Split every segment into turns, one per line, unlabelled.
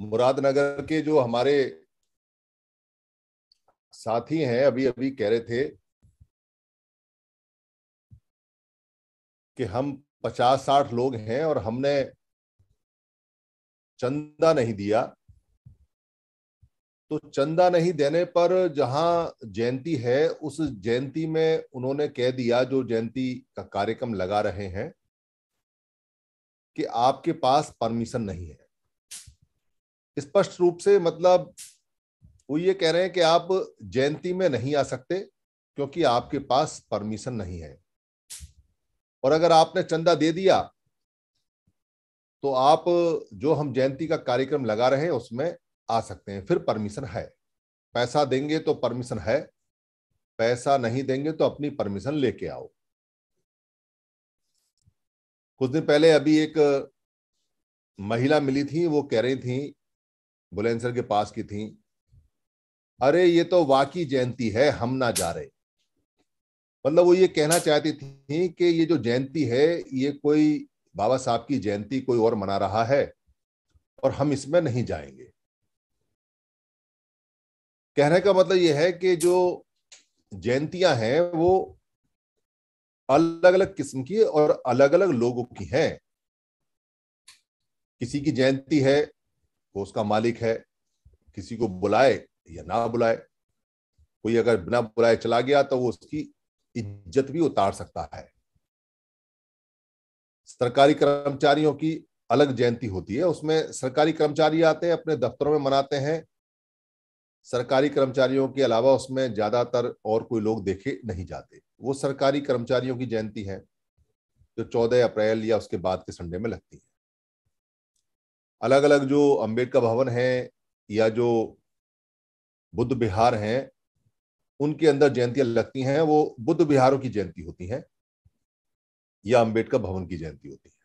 मुरादनगर के जो हमारे साथी हैं अभी अभी कह रहे थे कि हम पचास साठ लोग हैं और हमने चंदा नहीं दिया तो चंदा नहीं देने पर जहां जयंती है उस जयंती में उन्होंने कह दिया जो जयंती का कार्यक्रम लगा रहे हैं कि आपके पास परमिशन नहीं है स्पष्ट रूप से मतलब वो ये कह रहे हैं कि आप जयंती में नहीं आ सकते क्योंकि आपके पास परमिशन नहीं है और अगर आपने चंदा दे दिया तो आप जो हम जयंती का कार्यक्रम लगा रहे हैं उसमें आ सकते हैं फिर परमिशन है पैसा देंगे तो परमिशन है पैसा नहीं देंगे तो अपनी परमिशन लेके आओ कुछ दिन पहले अभी एक महिला मिली थी वो कह रही थी बुलेंसर के पास की थी अरे ये तो वाकी जयंती है हम ना जा रहे मतलब वो ये कहना चाहती थी कि ये जो जयंती है ये कोई बाबा साहब की जयंती कोई और मना रहा है और हम इसमें नहीं जाएंगे कहने का मतलब यह है कि जो जयंतियां हैं वो अलग अलग किस्म की और अलग अलग लोगों की है किसी की जयंती है वो उसका मालिक है किसी को बुलाए या ना बुलाए कोई अगर बिना बुलाए चला गया तो वो उसकी इज्जत भी उतार सकता है सरकारी कर्मचारियों की अलग जयंती होती है उसमें सरकारी कर्मचारी आते हैं अपने दफ्तरों में मनाते हैं सरकारी कर्मचारियों के अलावा उसमें ज्यादातर और कोई लोग देखे नहीं जाते वो सरकारी कर्मचारियों की जयंती है जो 14 अप्रैल या उसके बाद के संडे में लगती है अलग अलग जो अंबेडकर भवन है या जो बुद्ध बिहार हैं उनके अंदर जयंतियां लगती हैं वो बुद्ध बिहारों की जयंती होती हैं या अंबेडकर भवन की जयंती होती है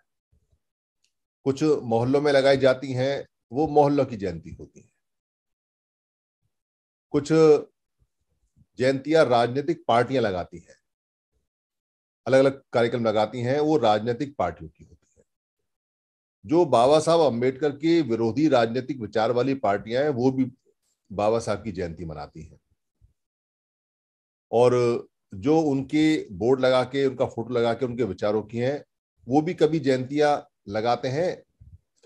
कुछ मोहल्लों में लगाई जाती हैं वो मोहल्लों की जयंती होती है कुछ जयंतियां राजनीतिक पार्टियां लगाती हैं अलग अलग कार्यक्रम लगाती हैं वो राजनीतिक पार्टियों की होती है जो बाबा साहब अम्बेडकर के विरोधी राजनीतिक विचार वाली पार्टियां हैं वो भी बाबा साहब की जयंती मनाती हैं और जो उनके बोर्ड लगा के उनका फोटो लगा के उनके विचारों की हैं वो भी कभी जयंतियां लगाते हैं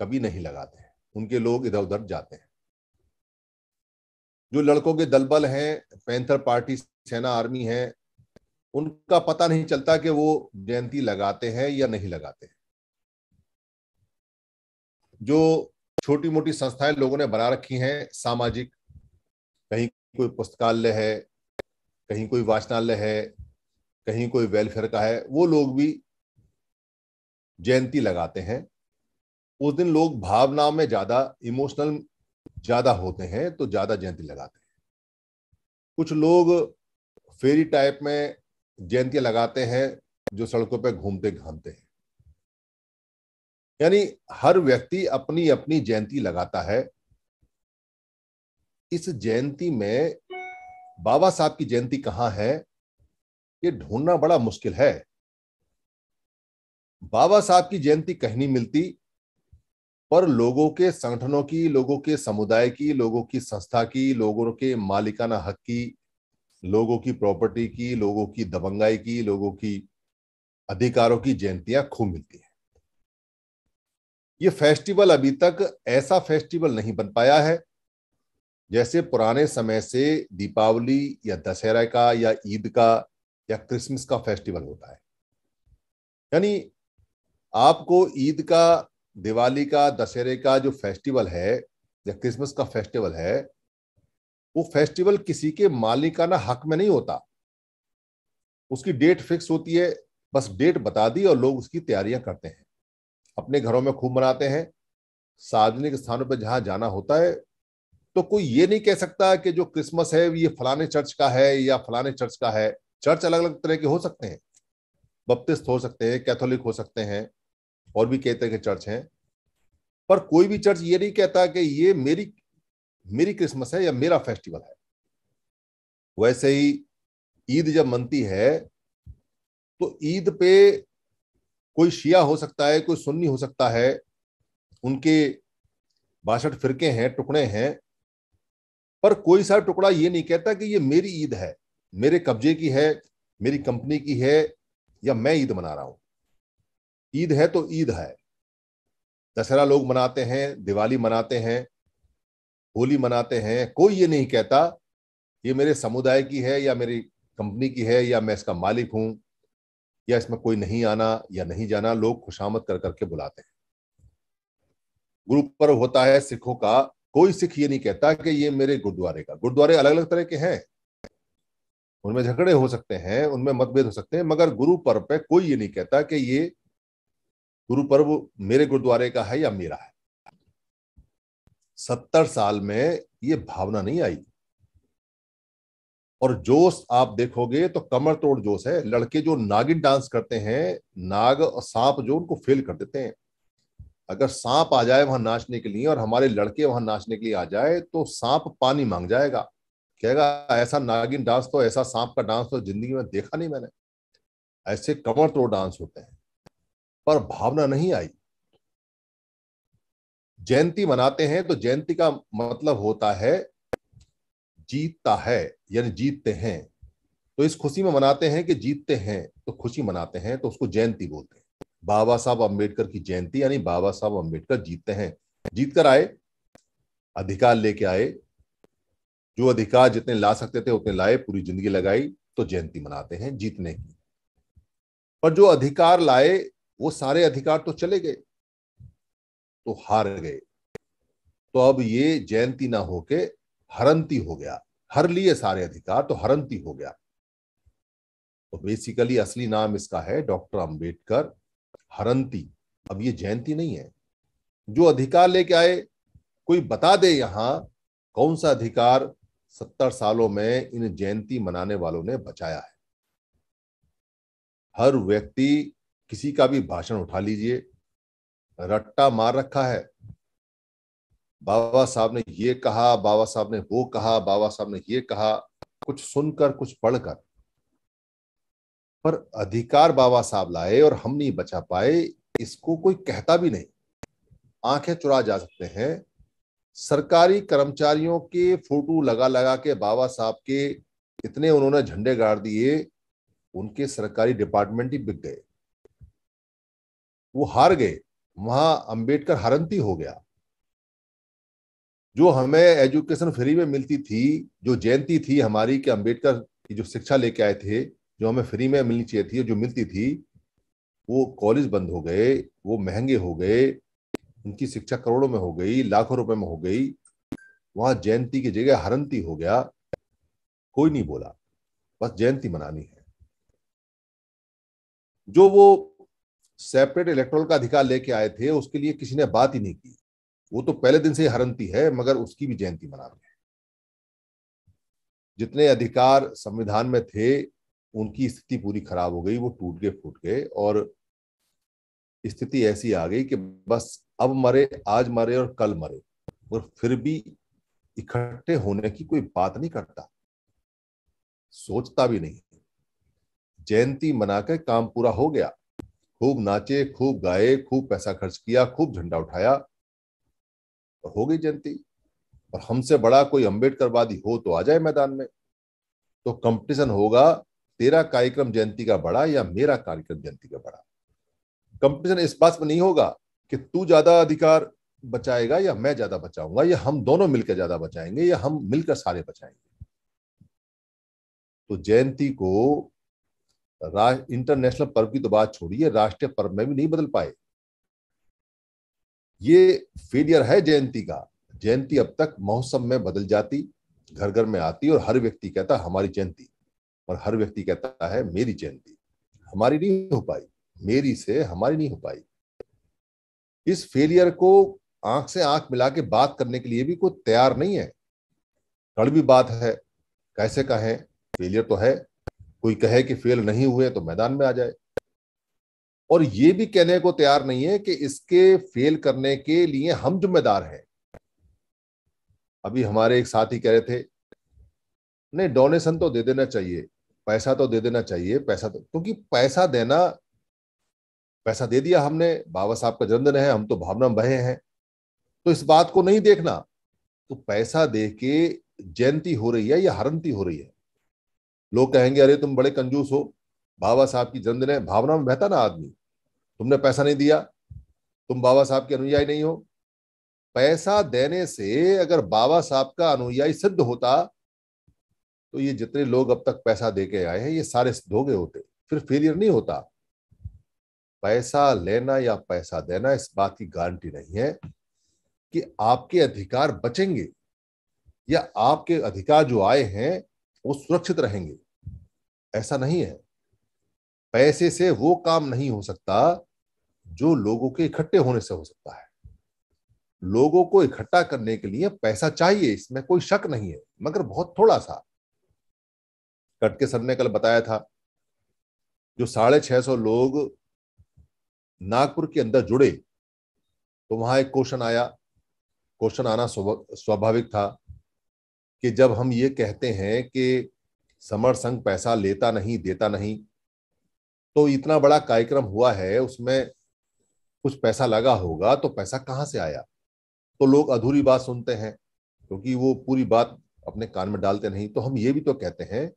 कभी नहीं लगाते हैं उनके लोग इधर उधर जाते हैं जो लड़कों के दलबल हैं पैंथर पार्टी सेना आर्मी है उनका पता नहीं चलता कि वो जयंती लगाते हैं या नहीं लगाते हैं जो छोटी मोटी संस्थाएं लोगों ने बना रखी हैं सामाजिक कहीं कोई पुस्तकालय है कहीं कोई वाचनालय है कहीं कोई वेलफेयर का है वो लोग भी जयंती लगाते हैं उस दिन लोग भावना में ज्यादा इमोशनल ज्यादा होते हैं तो ज्यादा जयंती लगाते हैं कुछ लोग फेरी टाइप में जयंतियां लगाते हैं जो सड़कों पर घूमते घामते हैं यानी हर व्यक्ति अपनी अपनी जयंती लगाता है इस जयंती में बाबा साहब की जयंती कहाँ है ये ढूंढना बड़ा मुश्किल है बाबा साहब की जयंती कहीं नहीं मिलती पर लोगों के संगठनों की लोगों के समुदाय की लोगों की संस्था की लोगों के मालिकाना हक की लोगों की प्रॉपर्टी की लोगों की दबंगाई की लोगों की अधिकारों की जयंतियां खूब मिलती है ये फेस्टिवल अभी तक ऐसा फेस्टिवल नहीं बन पाया है जैसे पुराने समय से दीपावली या दशहरा का या ईद का या क्रिसमस का फेस्टिवल होता है यानी आपको ईद का दिवाली का दशहरे का जो फेस्टिवल है या क्रिसमस का फेस्टिवल है वो फेस्टिवल किसी के मालिकाना हक में नहीं होता उसकी डेट फिक्स होती है बस डेट बता दी और लोग उसकी तैयारियां करते हैं अपने घरों में खूब मनाते हैं सार्वजनिक स्थानों पर जहां जाना होता है तो कोई ये नहीं कह सकता कि जो क्रिसमस है ये फलाने चर्च का है या फलाने चर्च का है चर्च अलग अलग तरह के हो सकते हैं बप्तिस्ट हो सकते हैं कैथोलिक हो सकते हैं और भी कई तरह के चर्च हैं पर कोई भी चर्च ये नहीं कहता कि ये मेरी मेरी क्रिसमस है या मेरा फेस्टिवल है वैसे ही ईद जब मनती है तो ईद पे कोई शिया हो सकता है कोई सुन्नी हो सकता है उनके बासठ फिरके हैं टुकड़े हैं पर कोई सा टुकड़ा ये नहीं कहता कि ये मेरी ईद है मेरे कब्जे की है मेरी कंपनी की है या मैं ईद मना रहा हूं ईद है तो ईद है दशहरा लोग मनाते हैं दिवाली मनाते हैं होली मनाते हैं कोई ये नहीं कहता ये मेरे समुदाय की है या मेरी कंपनी की है या मैं इसका मालिक हूं या इसमें कोई नहीं आना या नहीं जाना लोग खुशामद कर करके बुलाते हैं गुरु पर्व होता है सिखों का कोई सिख ये नहीं कहता कि ये मेरे गुरुद्वारे का गुरुद्वारे अलग अलग तरह के हैं उनमें झगड़े हो सकते हैं उनमें मतभेद हो सकते हैं मगर गुरु पर्व पे कोई ये नहीं कहता कि ये गुरु पर्व मेरे गुरुद्वारे का है या मेरा है सत्तर साल में ये भावना नहीं आई और जोश आप देखोगे तो कमर तोड़ जोश है लड़के जो नागिन डांस करते हैं नाग और सांप जो उनको फेल कर देते हैं अगर सांप आ जाए वहां नाचने के लिए और हमारे लड़के वहां नाचने के लिए आ जाए तो सांप पानी मांग जाएगा कहेगा ऐसा नागिन डांस तो ऐसा सांप का डांस तो जिंदगी में देखा नहीं मैंने ऐसे कमर तोड़ डांस होते हैं पर भावना नहीं आई जयंती मनाते हैं तो जयंती का मतलब होता है जीतता है यानी जीतते हैं तो इस खुशी में मनाते हैं कि जीतते हैं तो खुशी मनाते हैं तो उसको जयंती बोलते हैं बाबा साहब अम्बेडकर की जयंती यानी बाबा साहब अम्बेडकर जीतते हैं जीत कर आए अधिकार लेके आए जो अधिकार जितने ला सकते थे उतने लाए पूरी जिंदगी लगाई तो जयंती मनाते हैं जीतने की पर जो अधिकार लाए वो सारे अधिकार तो चले गए तो हार गए तो अब ये जयंती ना होके हरंती हो गया हर लिए सारे अधिकार तो हरंती हो गया तो बेसिकली असली नाम इसका है डॉक्टर अंबेडकर हरंती अब ये जयंती नहीं है जो अधिकार लेके आए कोई बता दे यहां कौन सा अधिकार सत्तर सालों में इन जयंती मनाने वालों ने बचाया है हर व्यक्ति किसी का भी भाषण उठा लीजिए रट्टा मार रखा है बाबा साहब ने ये कहा बाबा साहब ने वो कहा बाबा साहब ने ये कहा कुछ सुनकर कुछ पढ़कर पर अधिकार बाबा साहब लाए और हम नहीं बचा पाए इसको कोई कहता भी नहीं आंखें चुरा जा सकते हैं सरकारी कर्मचारियों के फोटो लगा लगा के बाबा साहब के इतने उन्होंने झंडे गाड़ दिए उनके सरकारी डिपार्टमेंट ही बिक गए वो हार गए वहां अंबेडकर हरंती हो गया जो हमें एजुकेशन फ्री में मिलती थी जो जयंती थी हमारी कि अंबेडकर की जो शिक्षा लेके आए थे जो हमें फ्री में मिलनी चाहिए थी जो मिलती थी वो कॉलेज बंद हो गए वो महंगे हो गए उनकी शिक्षा करोड़ों में हो गई लाखों रुपए में हो गई वहां जयंती की जगह हरंती हो गया कोई नहीं बोला बस जयंती मनानी है जो वो सेपरेट इलेक्ट्रॉन का अधिकार लेके आए थे उसके लिए किसी ने बात ही नहीं की वो तो पहले दिन से ही हरंती है मगर उसकी भी जयंती मना रहे हैं जितने अधिकार संविधान में थे उनकी स्थिति पूरी खराब हो गई वो टूट गए फूट गए और स्थिति ऐसी आ गई कि बस अब मरे आज मरे और कल मरे और फिर भी इकट्ठे होने की कोई बात नहीं करता सोचता भी नहीं जयंती मनाकर काम पूरा हो गया खूब नाचे खूब गाए खूब पैसा खर्च किया खूब झंडा उठाया और हो गई जयंती और हमसे बड़ा कोई वादी हो तो आ जाए मैदान में तो कंपटीशन होगा तेरा कार्यक्रम जयंती का बड़ा या मेरा कार्यक्रम जयंती का बड़ा कंपटीशन इस बात में नहीं होगा कि तू ज्यादा अधिकार बचाएगा या मैं ज्यादा बचाऊंगा या हम दोनों मिलकर ज्यादा बचाएंगे या हम मिलकर सारे बचाएंगे तो जयंती को इंटरनेशनल पर्व की तो बात छोड़िए राष्ट्रीय पर्व में भी नहीं बदल पाए ये फेलियर है जयंती का जयंती अब तक महोत्सव में बदल जाती घर घर में आती और हर व्यक्ति कहता हमारी जयंती और हर व्यक्ति कहता है मेरी जयंती हमारी नहीं हो पाई मेरी से हमारी नहीं हो पाई इस फेलियर को आंख से आंख मिला के बात करने के लिए भी कोई तैयार नहीं है कड़वी बात है कैसे कहें फेलियर तो है कोई कहे कि फेल नहीं हुए तो मैदान में आ जाए और ये भी कहने को तैयार नहीं है कि इसके फेल करने के लिए हम जिम्मेदार हैं अभी हमारे एक साथी कह रहे थे नहीं डोनेशन तो दे देना चाहिए पैसा तो दे देना चाहिए पैसा तो क्योंकि पैसा देना पैसा दे दिया हमने बाबा साहब का जन्मदिन है हम तो भावना बहे हैं तो इस बात को नहीं देखना तो पैसा दे के जयंती हो रही है या हरंती हो रही है लोग कहेंगे अरे तुम बड़े कंजूस हो बाबा साहब की जन्मदिन है भावना में बहता ना आदमी तुमने पैसा नहीं दिया तुम बाबा साहब के अनुयायी नहीं हो पैसा देने से अगर बाबा साहब का अनुयायी सिद्ध होता तो ये जितने लोग अब तक पैसा दे के आए हैं ये सारे सिद्ध हो गए होते फिर फेलियर नहीं होता पैसा लेना या पैसा देना इस बात की गारंटी नहीं है कि आपके अधिकार बचेंगे या आपके अधिकार जो आए हैं वो सुरक्षित रहेंगे ऐसा नहीं है पैसे से वो काम नहीं हो सकता जो लोगों के इकट्ठे होने से हो सकता है लोगों को इकट्ठा करने के लिए पैसा चाहिए इसमें कोई शक नहीं है मगर बहुत थोड़ा सा कटके सर ने कल बताया था जो साढ़े छह सौ लोग नागपुर के अंदर जुड़े तो वहां एक क्वेश्चन आया क्वेश्चन आना स्वाभाविक था कि जब हम ये कहते हैं कि समर संघ पैसा लेता नहीं देता नहीं तो इतना बड़ा कार्यक्रम हुआ है उसमें कुछ पैसा लगा होगा तो पैसा कहाँ से आया तो लोग अधूरी बात सुनते हैं क्योंकि तो वो पूरी बात अपने कान में डालते नहीं तो हम ये भी तो कहते हैं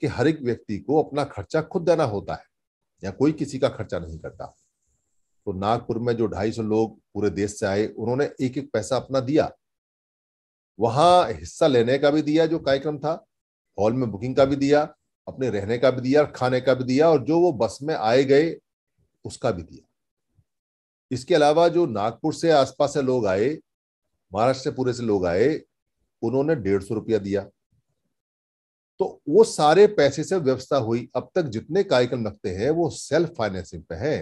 कि हर एक व्यक्ति को अपना खर्चा खुद देना होता है या कोई किसी का खर्चा नहीं करता तो नागपुर में जो ढाई सौ लोग पूरे देश से आए उन्होंने एक एक पैसा अपना दिया वहां हिस्सा लेने का भी दिया जो कार्यक्रम था हॉल में बुकिंग का भी दिया अपने रहने का भी दिया खाने का भी दिया और जो वो बस में आए गए उसका भी दिया इसके अलावा जो नागपुर से आसपास से लोग आए महाराष्ट्र से पूरे से लोग आए उन्होंने डेढ़ सौ रुपया दिया तो वो सारे पैसे से व्यवस्था हुई अब तक जितने कार्यक्रम रखते हैं वो सेल्फ फाइनेंसिंग पे है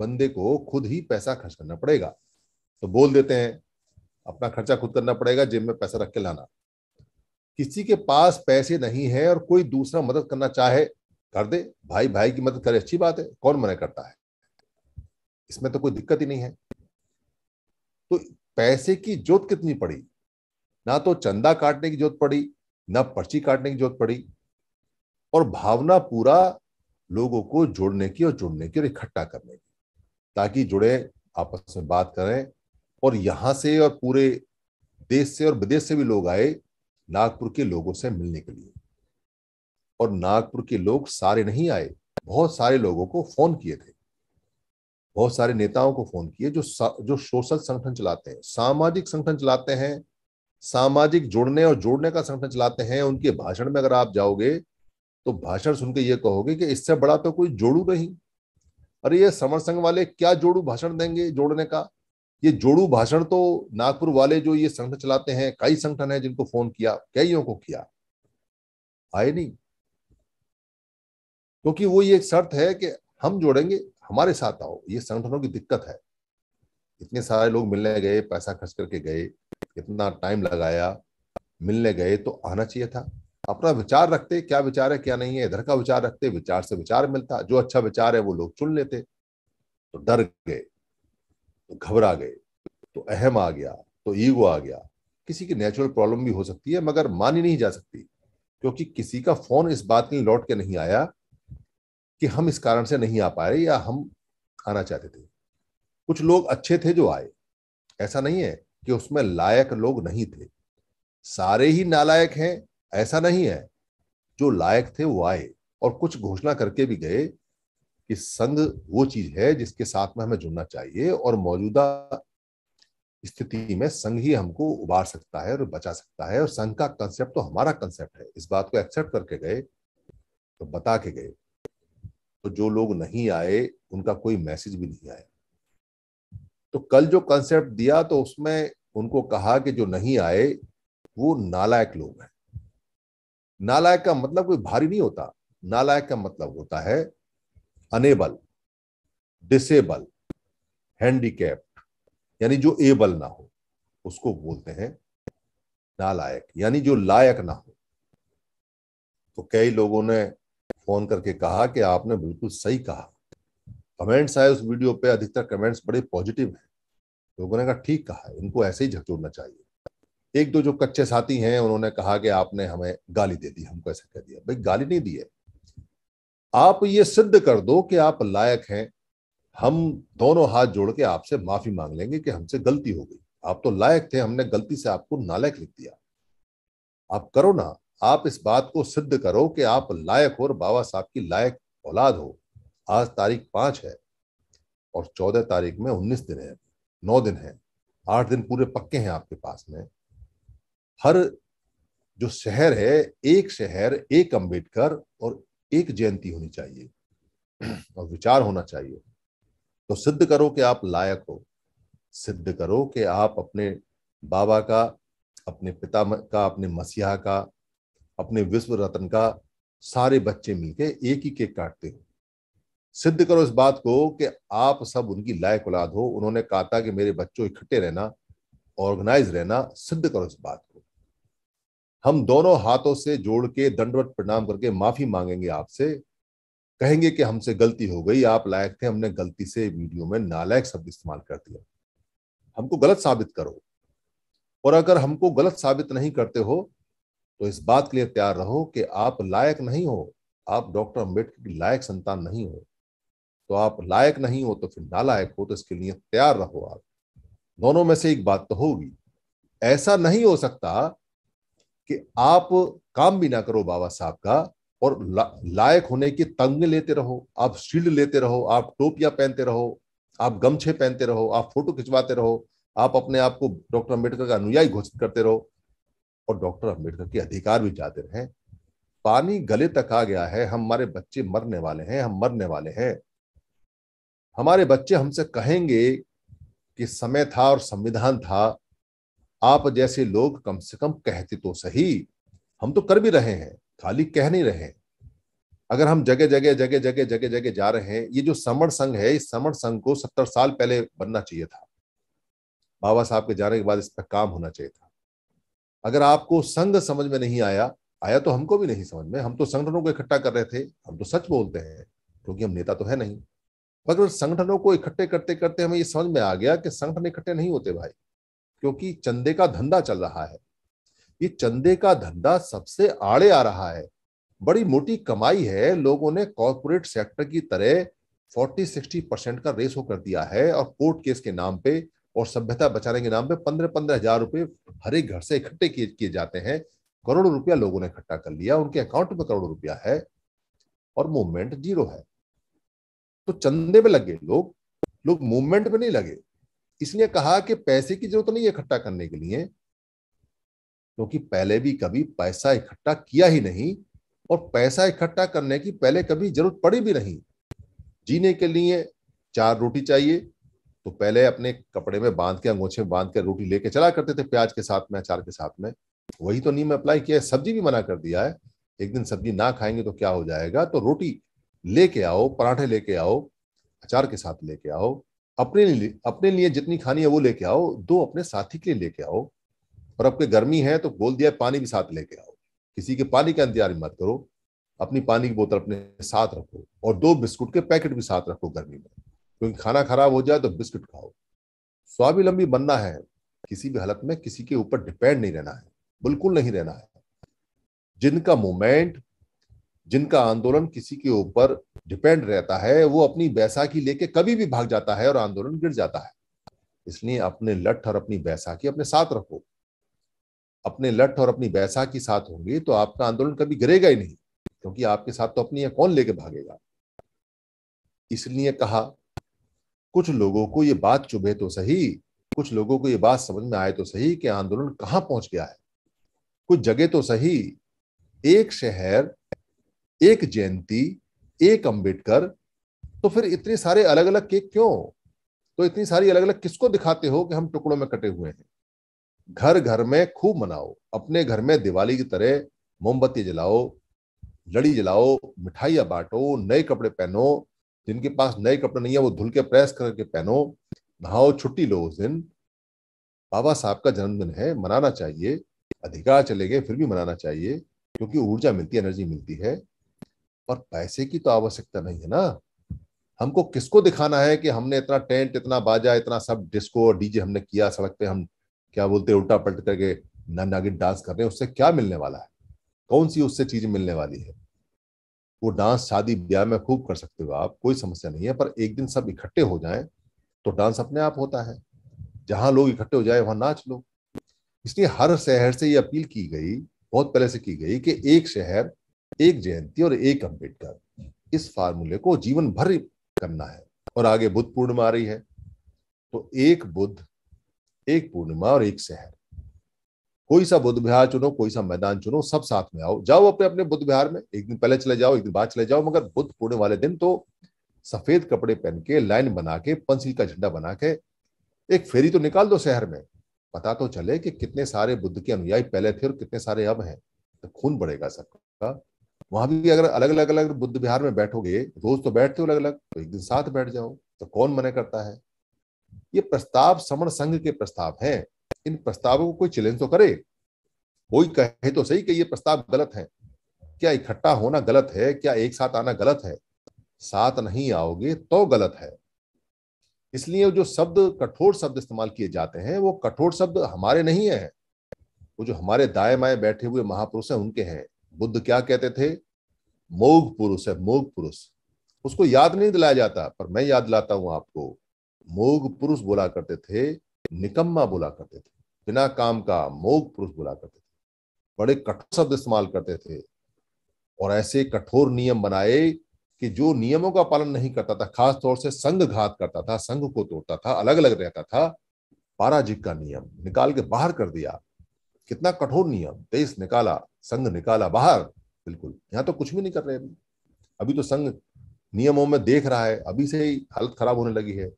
बंदे को खुद ही पैसा खर्च करना पड़ेगा तो बोल देते हैं अपना खर्चा खुद करना पड़ेगा जेब में पैसा रख के लाना किसी के पास पैसे नहीं है और कोई दूसरा मदद करना चाहे कर दे भाई भाई की मदद करे अच्छी बात है कौन मना करता है इसमें तो कोई दिक्कत ही नहीं है तो पैसे की जोत कितनी पड़ी ना तो चंदा काटने की जोत पड़ी ना पर्ची काटने की जोत पड़ी और भावना पूरा लोगों को जोड़ने की और जुड़ने की और इकट्ठा करने की ताकि जुड़े आपस में बात करें और यहां से और पूरे देश से और विदेश से भी लोग आए नागपुर के लोगों से मिलने के लिए और नागपुर के लोग सारे नहीं आए बहुत सारे लोगों को फोन किए थे बहुत सारे नेताओं को फोन किए जो जो सोशल संगठन चलाते हैं सामाजिक संगठन चलाते हैं सामाजिक जोड़ने और जोड़ने का संगठन चलाते हैं उनके भाषण में अगर आप जाओगे तो भाषण सुन के ये कहोगे कि इससे बड़ा तो कोई जोड़ू नहीं अरे ये समर संघ वाले क्या जोड़ू भाषण देंगे जोड़ने का ये जोड़ू भाषण तो नागपुर वाले जो ये संगठन चलाते हैं कई संगठन है जिनको फोन किया कईयों को किया आए नहीं क्योंकि तो वो ये एक शर्त है कि हम जोड़ेंगे हमारे साथ आओ ये संगठनों की दिक्कत है इतने सारे लोग मिलने गए पैसा खर्च करके गए इतना टाइम लगाया मिलने गए तो आना चाहिए था अपना विचार रखते क्या विचार है क्या नहीं है इधर का विचार रखते विचार से विचार मिलता जो अच्छा विचार है वो लोग चुन लेते तो डर गए तो घबरा गए तो अहम आ गया तो ईगो आ गया किसी की नेचुरल प्रॉब्लम भी हो सकती है मगर मानी नहीं जा सकती क्योंकि किसी का फोन इस बात के लिए लौट के नहीं आया कि हम इस कारण से नहीं आ पाए या हम आना चाहते थे कुछ लोग अच्छे थे जो आए ऐसा नहीं है कि उसमें लायक लोग नहीं थे सारे ही नालायक हैं ऐसा नहीं है जो लायक थे वो आए और कुछ घोषणा करके भी गए कि संघ वो चीज है जिसके साथ में हमें जुड़ना चाहिए और मौजूदा स्थिति में संघ ही हमको उबार सकता है और बचा सकता है और संघ का कंसेप्ट तो हमारा कंसेप्ट है इस बात को एक्सेप्ट करके गए तो बता के गए तो जो लोग नहीं आए उनका कोई मैसेज भी नहीं आया तो कल जो कंसेप्ट दिया तो उसमें उनको कहा कि जो नहीं आए वो नालायक लोग हैं नालायक का मतलब कोई भारी नहीं होता नालायक का मतलब होता है अनेबल डिसेबल हैंडीकैप्ड यानी जो एबल ना हो उसको बोलते हैं नालायक यानी जो लायक ना हो तो कई लोगों ने फोन करके कहा कि आपने बिल्कुल सही कहा कमेंट्स आए उस वीडियो पे अधिकतर कमेंट्स बड़े पॉजिटिव हैं लोगों ने कहा ठीक कहा इनको ऐसे ही झकझोड़ना चाहिए एक दो जो कच्चे साथी हैं उन्होंने कहा कि आपने हमें गाली दे दी हमको ऐसा कह दिया भाई गाली नहीं दी है आप ये सिद्ध कर दो कि आप लायक हैं हम दोनों हाथ जोड़ के आपसे माफी मांग लेंगे कि हमसे गलती हो गई आप तो लायक थे हमने गलती से आपको नालायक लिख दिया आप करो ना आप इस बात को सिद्ध करो कि आप लायक हो और बाबा साहब की लायक औलाद हो आज तारीख पांच है और चौदह तारीख में उन्नीस दिन है नौ दिन है आठ दिन पूरे पक्के हैं आपके पास में हर जो शहर है एक शहर एक अंबेडकर और एक जयंती होनी चाहिए और विचार होना चाहिए तो सिद्ध करो कि आप लायक हो सिद्ध करो कि आप अपने बाबा का अपने पिता का अपने मसीहा का अपने विश्व रत्न का सारे बच्चे मिलके एक ही केक काटते हो सिद्ध करो इस बात को कि आप सब उनकी लायक औलाद हो उन्होंने कहा था कि मेरे बच्चों इकट्ठे रहना ऑर्गेनाइज रहना सिद्ध करो इस बात हम दोनों हाथों से जोड़ के दंडवत प्रणाम करके माफी मांगेंगे आपसे कहेंगे कि हमसे गलती हो गई आप लायक थे हमने गलती से वीडियो में नालायक शब्द इस्तेमाल कर दिया हमको गलत साबित करो और अगर हमको गलत साबित नहीं करते हो तो इस बात के लिए तैयार रहो कि आप लायक नहीं हो आप डॉक्टर अम्बेडकर की लायक संतान नहीं हो तो आप लायक नहीं हो तो फिर नालायक हो तो इसके लिए तैयार रहो आप दोनों में से एक बात तो होगी ऐसा नहीं हो सकता कि आप काम भी ना करो बाबा साहब का और लायक होने की तंग लेते रहो आप शील्ड लेते रहो आप टोपियां पहनते रहो आप गमछे पहनते रहो आप फोटो खिंचवाते रहो आप अपने आप को डॉक्टर अम्बेडकर का अनुयायी घोषित करते रहो और डॉक्टर अम्बेडकर के अधिकार भी जाते रहे पानी गले तक आ गया है हम हमारे बच्चे मरने वाले हैं हम मरने वाले हैं हमारे बच्चे हमसे कहेंगे कि समय था और संविधान था आप जैसे लोग कम से कम कहते तो सही हम तो कर भी रहे हैं खाली कह नहीं रहे अगर हम जगह जगह जगह जगह जगह जगह जा रहे हैं ये जो समण संघ है इस समण संघ को सत्तर साल पहले बनना चाहिए था बाबा साहब के जाने के बाद इस पर काम होना चाहिए था अगर आपको संघ समझ में नहीं आया आया तो हमको भी नहीं समझ में हम तो संगठनों को इकट्ठा कर रहे थे हम तो सच बोलते हैं क्योंकि हम नेता तो है नहीं मगर संगठनों को इकट्ठे करते करते हमें ये समझ में आ गया कि संगठन इकट्ठे नहीं होते भाई क्योंकि चंदे का धंधा चल रहा है ये चंदे का धंधा सबसे आड़े आ रहा है बड़ी मोटी कमाई है लोगों ने कॉरपोरेट सेक्टर की तरह 40-60 परसेंट का रेसो कर दिया है और कोर्ट केस के नाम पे और सभ्यता बचाने के नाम पे पंद्रह पंद्रह हजार रुपए हर एक घर से इकट्ठे किए जाते हैं करोड़ों रुपया लोगों ने इकट्ठा कर लिया उनके अकाउंट में करोड़ों रुपया है और मूवमेंट जीरो है तो चंदे में लगे लोग लोग मूवमेंट में नहीं लगे इसलिए कहा कि पैसे की जरूरत नहीं इकट्ठा करने के लिए क्योंकि तो पहले भी कभी पैसा इकट्ठा किया ही नहीं और पैसा इकट्ठा करने की पहले कभी जरूरत पड़ी भी नहीं जीने के लिए चार रोटी चाहिए तो पहले अपने कपड़े में बांध के अंगोछे में बांध के रोटी लेके चला करते थे प्याज के साथ में अचार के साथ में वही तो नियम अप्लाई किया है सब्जी भी मना कर दिया है एक दिन सब्जी ना खाएंगे तो क्या हो जाएगा तो रोटी लेके आओ पराठे लेके आओ अचार के साथ लेके आओ अपने लिए अपने लिए जितनी खानी है वो लेके आओ दो अपने साथी के लिए लेके आओ और आपके गर्मी है तो बोल दिया पानी भी साथ लेके आओ किसी के पानी का इंतजार मत करो अपनी पानी की बोतल अपने साथ रखो और दो बिस्कुट के पैकेट भी साथ रखो गर्मी में क्योंकि खाना खराब हो जाए तो बिस्कुट खाओ स्वावलंबी बनना है किसी भी हालत में किसी के ऊपर डिपेंड नहीं रहना है बिल्कुल नहीं रहना है जिनका मूवमेंट जिनका आंदोलन किसी के ऊपर डिपेंड रहता है वो अपनी बैसाखी लेके कभी भी भाग जाता है और आंदोलन गिर जाता है इसलिए अपने लठ और अपनी बैसाखी अपने साथ रखो अपने लठ और अपनी बैसाखी साथ होंगे तो आपका आंदोलन कभी गिरेगा ही नहीं क्योंकि आपके साथ तो अपनी कौन लेके भागेगा इसलिए कहा कुछ लोगों को ये बात चुभे तो सही कुछ लोगों को ये बात समझ में आए तो सही कि आंदोलन कहाँ पहुंच गया है कुछ जगह तो सही एक शहर एक जयंती एक अंबेडकर तो फिर इतने सारे अलग अलग केक क्यों तो इतनी सारी अलग अलग किसको दिखाते हो कि हम टुकड़ों में कटे हुए हैं घर घर में खूब मनाओ अपने घर में दिवाली की तरह मोमबत्ती जलाओ लड़ी जलाओ मिठाइयाँ बांटो नए कपड़े पहनो जिनके पास नए कपड़े नहीं है वो धुल के प्रेस करके पहनो नहाओ छुट्टी लो उस दिन बाबा साहब का जन्मदिन है मनाना चाहिए अधिकार चले गए फिर भी मनाना चाहिए क्योंकि ऊर्जा मिलती है एनर्जी मिलती है पर पैसे की तो आवश्यकता नहीं है ना हमको किसको दिखाना है कि हमने इतना टेंट इतना बाजा इतना सब डिस्को और डीजे हमने किया सड़क पे हम क्या बोलते हैं उल्टा पलट करके नागिन डांस कर रहे हैं उससे क्या मिलने वाला है कौन सी उससे चीज मिलने वाली है वो डांस शादी ब्याह में खूब कर सकते हो आप कोई समस्या नहीं है पर एक दिन सब इकट्ठे हो जाए तो डांस अपने आप होता है जहां लोग इकट्ठे हो जाए वहां नाच लो इसलिए हर शहर से ये अपील की गई बहुत पहले से की गई कि एक शहर एक जयंती और एक अंबेडकर इस फार्मूले को जीवन भर करना है और आगे बुद्ध पूर्णिमा आ रही है तो एक बुद्ध एक पूर्णिमा और एक शहर कोई सा बुद्ध विहार चुनो कोई सा मैदान चुनो सब साथ में आओ जाओ अपने अपने बुद्ध विहार में एक दिन पहले चले जाओ एक दिन बाद चले जाओ मगर बुद्ध पूर्णिमा वाले दिन तो सफेद कपड़े पहन के लाइन बना के पंसिल का झंडा बना के एक फेरी तो निकाल दो शहर में पता तो चले कि कितने सारे बुद्ध के अनुयायी पहले थे और कितने सारे अब हैं तो खून बढ़ेगा सबका वहां भी अगर अलग अलग अलग बुद्ध विहार में बैठोगे रोज तो बैठते हो अलग अलग तो एक दिन साथ बैठ जाओ तो कौन मना करता है ये प्रस्ताव समण संघ के प्रस्ताव है इन प्रस्तावों को कोई चैलेंज तो करे कोई कहे तो सही कि ये प्रस्ताव गलत है क्या इकट्ठा होना गलत है क्या एक साथ आना गलत है साथ नहीं आओगे तो गलत है इसलिए जो शब्द कठोर शब्द इस्तेमाल किए जाते हैं वो कठोर शब्द हमारे नहीं है वो जो हमारे दाएं माए बैठे हुए महापुरुष हैं उनके हैं बुद्ध क्या कहते थे मोघ पुरुष है मोघ पुरुष उसको याद नहीं दिलाया जाता पर मैं याद लाता हूं आपको मोघ पुरुष बोला करते थे निकम्मा बोला करते थे बिना काम का मोघ पुरुष बोला करते थे बड़े कठोर शब्द इस्तेमाल करते थे और ऐसे कठोर नियम बनाए कि जो नियमों का पालन नहीं करता था खास तौर से संघ घात करता था संघ को तोड़ता था अलग अलग रहता था पाराजिक का नियम निकाल के बाहर कर दिया कितना कठोर नियम देश निकाला संघ निकाला बाहर बिल्कुल यहाँ तो कुछ भी नहीं कर रहे अभी अभी तो संघ नियमों में देख रहा है अभी से ही हालत खराब होने लगी है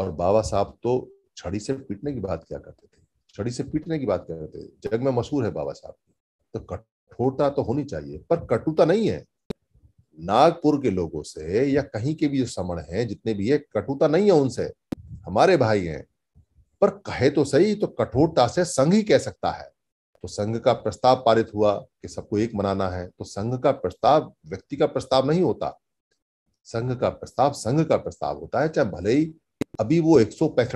और बाबा साहब तो छड़ी से पीटने की बात क्या करते थे छड़ी से पीटने की बात क्या करते थे जग में मशहूर है बाबा साहब तो कठोरता तो होनी चाहिए पर कटुता नहीं है नागपुर के लोगों से या कहीं के भी जो समण हैं जितने भी है कटुता नहीं है उनसे हमारे भाई हैं पर कहे तो सही तो कठोरता से संघ ही कह सकता है तो संघ का प्रस्ताव पारित हुआ कि सबको एक मनाना है तो संघ का प्रस्ताव व्यक्ति का प्रस्ताव नहीं होता संघ का प्रस्ताव संघ का प्रस्ताव होता है चाहे भले ही अभी वो एक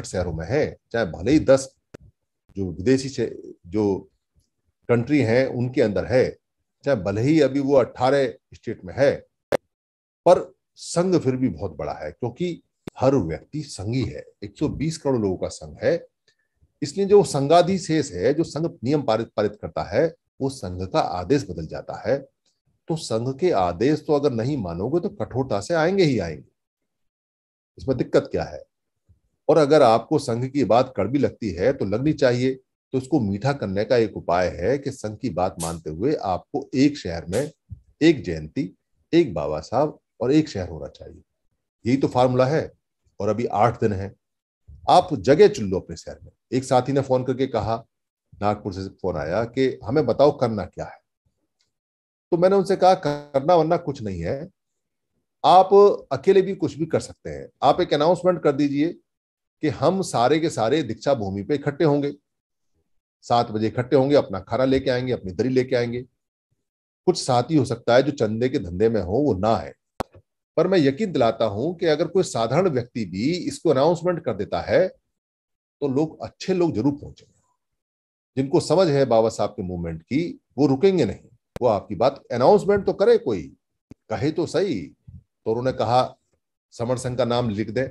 शहरों में है चाहे भले ही दस जो विदेशी जो कंट्री है उनके अंदर है चाहे भले ही अभी वो अट्ठारह स्टेट में है पर संघ फिर भी बहुत बड़ा है क्योंकि हर व्यक्ति संघी है 120 करोड़ लोगों का संघ है इसलिए जो शेष है जो संघ नियम पारित पारित करता है वो संघ का आदेश बदल जाता है तो संघ के आदेश तो अगर नहीं मानोगे तो कठोरता से आएंगे ही आएंगे इसमें दिक्कत क्या है और अगर आपको संघ की बात कड़वी लगती है तो लगनी चाहिए तो इसको मीठा करने का एक उपाय है कि संघ की बात मानते हुए आपको एक शहर में एक जयंती एक बाबा साहब और एक शहर होना चाहिए यही तो फार्मूला है और अभी आठ दिन है आप जगह चुन लो अपने शहर में एक साथी ने फोन करके कहा नागपुर से फोन आया कि हमें बताओ करना क्या है तो मैंने उनसे कहा करना वरना कुछ नहीं है आप अकेले भी कुछ भी कर सकते हैं आप एक अनाउंसमेंट कर दीजिए कि हम सारे के सारे दीक्षा भूमि पे इकट्ठे होंगे सात बजे इकट्ठे होंगे अपना खाना लेके आएंगे अपनी दरी लेके आएंगे कुछ साथी हो सकता है जो चंदे के धंधे में हो वो ना है पर मैं यकीन दिलाता हूं कि अगर कोई साधारण व्यक्ति भी इसको अनाउंसमेंट कर देता है तो लोग अच्छे लोग जरूर पहुंचेंगे जिनको समझ है बाबा साहब के मूवमेंट की वो रुकेंगे नहीं वो आपकी बात अनाउंसमेंट तो करे कोई कहे तो सही तो उन्होंने कहा समर संघ का नाम लिख दे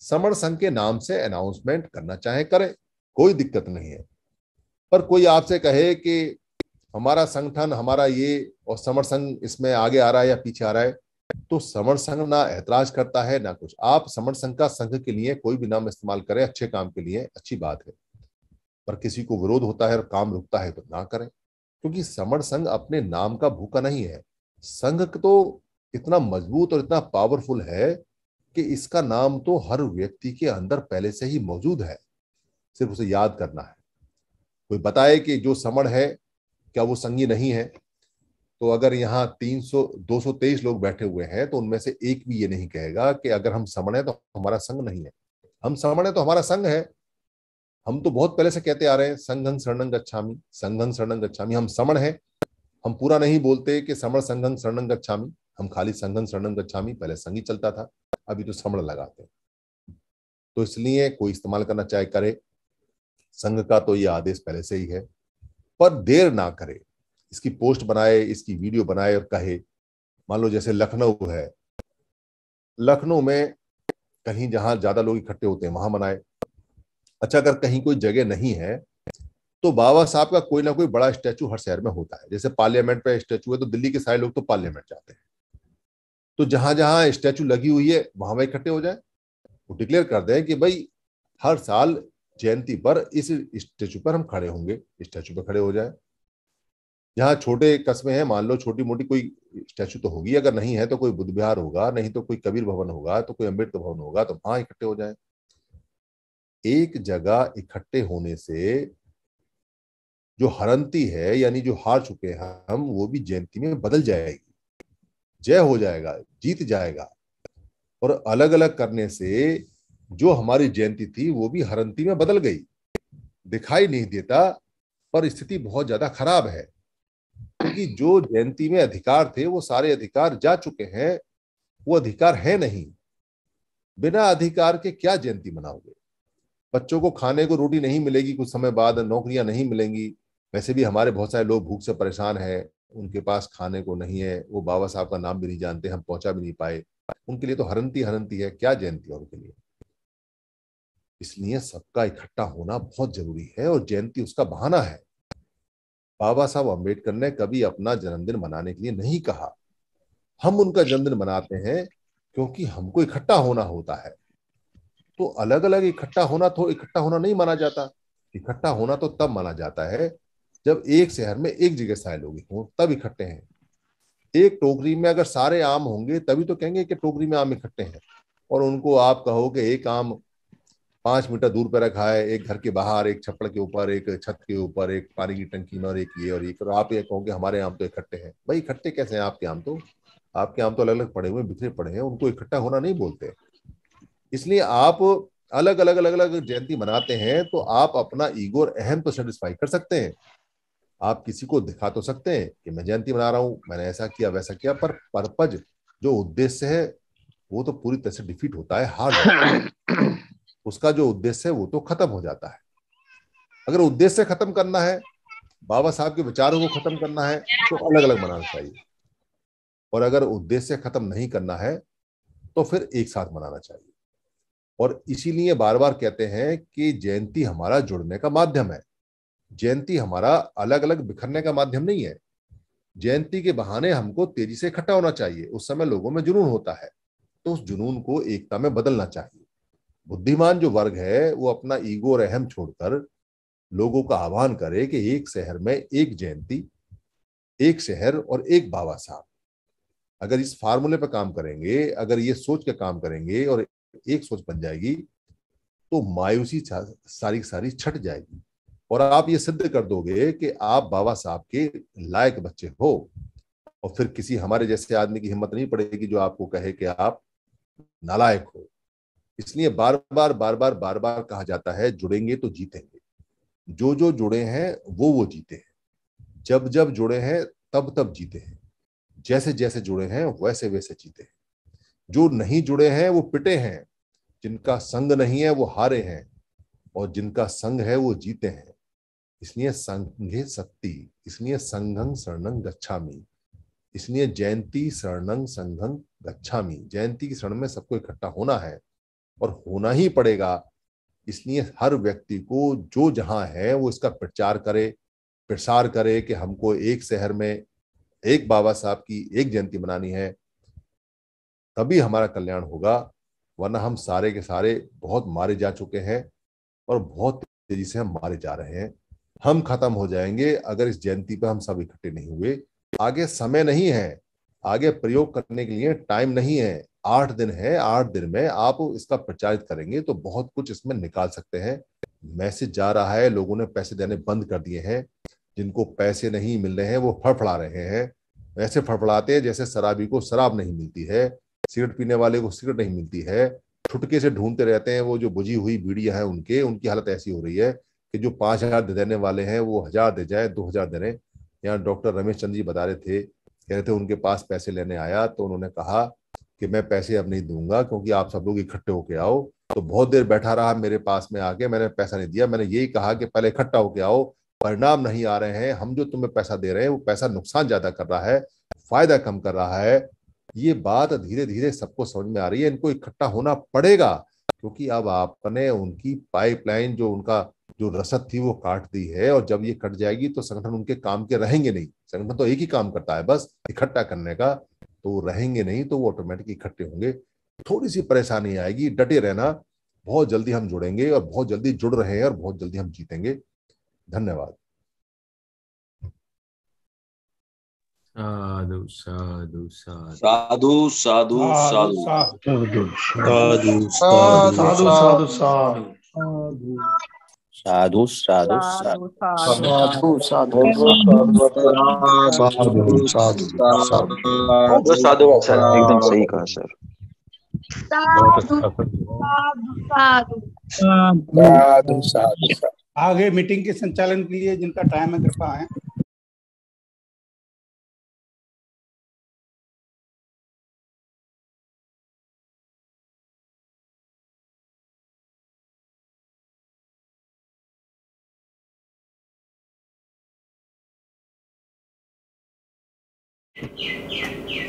समर संघ के नाम से अनाउंसमेंट करना चाहे करें कोई दिक्कत नहीं है पर कोई आपसे कहे कि हमारा संगठन हमारा ये और समर संघ इसमें आगे आ रहा है या पीछे आ रहा है तो समर संघ ना ऐतराज करता है ना कुछ आप समर संघ का संघ के लिए कोई भी नाम इस्तेमाल करें अच्छे काम के लिए अच्छी बात है पर किसी को विरोध होता है और काम रुकता है तो ना करें क्योंकि समर संघ अपने नाम का भूखा नहीं है संघ तो इतना मजबूत और इतना पावरफुल है कि इसका नाम तो हर व्यक्ति के अंदर पहले से ही मौजूद है सिर्फ उसे याद करना है कोई बताए कि जो समण है क्या वो संगी नहीं है तो अगर यहाँ 300 223 लोग बैठे हुए हैं तो उनमें से एक भी ये नहीं कहेगा कि अगर हम समण है तो हमारा संघ नहीं है हम समण है तो हमारा संघ है हम तो बहुत पहले से कहते आ रहे हैं संघन शरणंग गच्छामी संघन शरणंग गच्छामी हम समण है हम पूरा नहीं बोलते कि समण संघन शरणंग गच्छामी हम खाली संघन शरणंग गच्छामी पहले संघ ही चलता था अभी तो समण लगाते हैं तो इसलिए कोई इस्तेमाल करना चाहे करे संघ का तो ये आदेश पहले से ही है पर देर ना करे इसकी पोस्ट बनाए इसकी वीडियो बनाए और कहे मान लो जैसे लखनऊ है लखनऊ में कहीं जहां ज्यादा लोग इकट्ठे होते हैं वहां मनाए अच्छा अगर कहीं कोई जगह नहीं है तो बाबा साहब का कोई ना कोई बड़ा स्टैचू हर शहर में होता है जैसे पार्लियामेंट पे स्टैचू है तो दिल्ली के सारे लोग तो पार्लियामेंट जाते हैं तो जहां जहां स्टैचू लगी हुई है वहां वहां इकट्ठे हो जाए वो डिक्लेयर कर दें कि भाई हर साल जयंती पर इस स्टैचू पर हम खड़े होंगे स्टैचू पर खड़े हो जाए जहाँ छोटे कस्बे हैं मान लो छोटी मोटी कोई स्टैचू तो होगी अगर नहीं है तो कोई बुद्ध विहार होगा नहीं तो कोई कबीर भवन होगा तो कोई अम्बेडकर भवन होगा तो वहां इकट्ठे हो जाए एक जगह इकट्ठे होने से जो हरंती है यानी जो हार चुके हैं हम वो भी जयंती में बदल जाएगी जय हो जाएगा जीत जाएगा और अलग अलग करने से जो हमारी जयंती थी वो भी हरंती में बदल गई दिखाई नहीं देता पर स्थिति बहुत ज्यादा खराब है क्योंकि जो जयंती में अधिकार थे वो सारे अधिकार जा चुके हैं वो अधिकार है नहीं बिना अधिकार के क्या जयंती मनाओगे बच्चों को खाने को रोटी नहीं मिलेगी कुछ समय बाद नौकरियां नहीं मिलेंगी वैसे भी हमारे बहुत सारे लोग भूख से परेशान हैं उनके पास खाने को नहीं है वो बाबा साहब का नाम भी नहीं जानते हम पहुंचा भी नहीं पाए उनके लिए तो हरंती हरंती है क्या जयंती और उनके लिए इसलिए सबका इकट्ठा होना बहुत जरूरी है और जयंती उसका बहाना है बाबा साहब अम्बेडकर ने कभी अपना जन्मदिन मनाने के लिए नहीं कहा हम उनका जन्मदिन मनाते हैं क्योंकि हमको इकट्ठा होना होता है तो अलग अलग इकट्ठा होना तो इकट्ठा होना नहीं माना जाता इकट्ठा होना तो तब माना जाता है जब एक शहर में एक जगह सारे लोग हों तब इकट्ठे हैं एक टोकरी में अगर सारे आम होंगे तभी तो कहेंगे कि टोकरी में आम इकट्ठे हैं और उनको आप कहो कि एक आम पांच मीटर दूर पर रखा है एक घर के बाहर एक छप्पड़ के ऊपर एक छत के ऊपर एक पानी की टंकी में और एक ये और एक और आप ये कहोगे हमारे आम तो इकट्ठे हैं भाई इकट्ठे कैसे हैं आपके आम तो आपके आम तो अलग अलग पड़े हुए बिखरे पड़े हैं उनको इकट्ठा होना नहीं बोलते इसलिए आप अलग अलग अलग अलग जयंती मनाते हैं तो आप अपना ईगो और अहम तो सेटिस्फाई कर सकते हैं आप किसी को दिखा तो सकते हैं कि मैं जयंती मना रहा हूं मैंने ऐसा किया वैसा किया पर पर्पज जो उद्देश्य है वो तो पूरी तरह से डिफीट होता है हार उसका जो उद्देश्य है वो तो खत्म हो जाता है अगर उद्देश्य खत्म करना है बाबा साहब के विचारों को खत्म करना है तो अलग अलग मनाना चाहिए और अगर उद्देश्य खत्म नहीं करना है तो फिर एक साथ मनाना चाहिए और इसीलिए बार बार कहते हैं कि जयंती हमारा जुड़ने का माध्यम है जयंती हमारा अलग अलग बिखरने का माध्यम नहीं है जयंती के बहाने हमको तेजी से इकट्ठा होना चाहिए उस समय लोगों में जुनून होता है तो उस जुनून को एकता में बदलना चाहिए बुद्धिमान जो वर्ग है वो अपना ईगो और अहम छोड़कर लोगों का आह्वान करे कि एक शहर में एक जयंती एक शहर और एक बाबा साहब अगर इस फार्मूले पर काम करेंगे अगर ये सोच के काम करेंगे और एक सोच बन जाएगी तो मायूसी सारी सारी छट जाएगी और आप ये सिद्ध कर दोगे कि आप बाबा साहब के लायक बच्चे हो और फिर किसी हमारे जैसे आदमी की हिम्मत नहीं पड़ेगी जो आपको कहे कि आप नालायक हो इसलिए बार बार बार बार बार बार कहा जाता है जुड़ेंगे तो जीतेंगे जो जो जुड़े हैं वो वो जीते हैं जब जब जुड़े हैं तब तब जीते हैं जैसे जैसे जुड़े हैं वैसे वैसे जीते हैं जो नहीं जुड़े हैं वो पिटे हैं जिनका संग नहीं है वो हारे हैं और जिनका संग है वो जीते हैं इसलिए संघे शक्ति इसलिए संघं शरणं गच्छामी इसलिए जयंती शरणं संघं गच्छामी जयंती की शरण में सबको इकट्ठा होना है और होना ही पड़ेगा इसलिए हर व्यक्ति को जो जहां है वो इसका प्रचार करे प्रसार करे कि हमको एक शहर में एक बाबा साहब की एक जयंती मनानी है तभी हमारा कल्याण होगा वरना हम सारे के सारे बहुत मारे जा चुके हैं और बहुत तेजी से हम मारे जा रहे हैं हम खत्म हो जाएंगे अगर इस जयंती पर हम सब इकट्ठे नहीं हुए आगे समय नहीं है आगे प्रयोग करने के लिए टाइम नहीं है आठ दिन है आठ दिन में आप इसका प्रचारित करेंगे तो बहुत कुछ इसमें निकाल सकते हैं मैसेज जा रहा है लोगों ने पैसे देने बंद कर दिए हैं जिनको पैसे नहीं मिल रहे हैं वो फड़फड़ा रहे हैं ऐसे फड़फड़ाते हैं जैसे शराबी को शराब नहीं मिलती है सिगरेट पीने वाले को सिगरेट नहीं मिलती है छुटके से ढूंढते रहते हैं वो जो बुझी हुई बीड़ियां हैं उनके उनकी हालत ऐसी हो रही है कि जो पाँच हजार देने वाले हैं वो हजार दे जाए दो हजार दे रहे यहाँ डॉक्टर रमेश चंद्र जी बता रहे थे कह रहे थे उनके पास पैसे लेने आया तो उन्होंने कहा कि मैं पैसे अब नहीं दूंगा क्योंकि आप सब लोग इकट्ठे होके आओ तो बहुत देर बैठा रहा मेरे पास में आके मैंने पैसा नहीं दिया मैंने यही कहा कि पहले इकट्ठा होके आओ परिणाम नहीं आ रहे हैं हम जो तुम्हें पैसा दे रहे हैं वो पैसा नुकसान ज्यादा कर रहा है फायदा कम कर रहा है ये बात धीरे धीरे सबको समझ में आ रही है इनको इकट्ठा होना पड़ेगा क्योंकि अब आपने उनकी पाइपलाइन जो उनका जो रसद थी वो काट दी है और जब ये कट जाएगी तो संगठन उनके काम के रहेंगे नहीं संगठन तो एक ही काम करता है बस इकट्ठा करने का तो वो रहेंगे नहीं तो वो ऑटोमेटिक इकट्ठे होंगे थोड़ी सी परेशानी आएगी डटे रहना बहुत जल्दी हम जुड़ेंगे और बहुत जल्दी जुड़ रहे हैं और बहुत जल्दी हम जीतेंगे धन्यवाद साधु साधु साधु साधु साधु साधु साधु साधु साधु साधु साधु साधु साधु साधु
साधु
साधु साधु साधु साधु साधु एकदम सही कहा सर साधु साधु साधु आगे मीटिंग के संचालन के लिए जिनका टाइम है कृपा है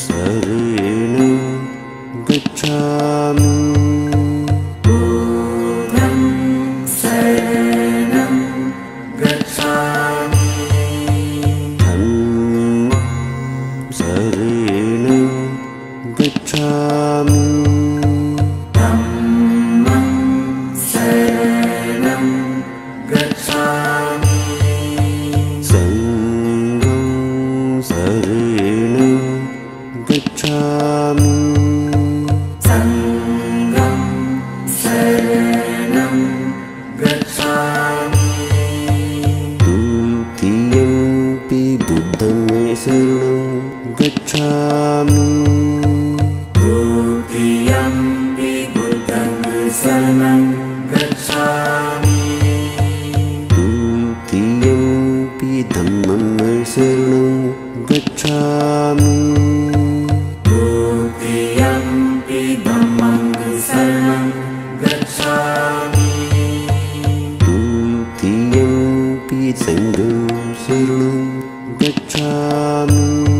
रेणु गच्छामि गच्छामि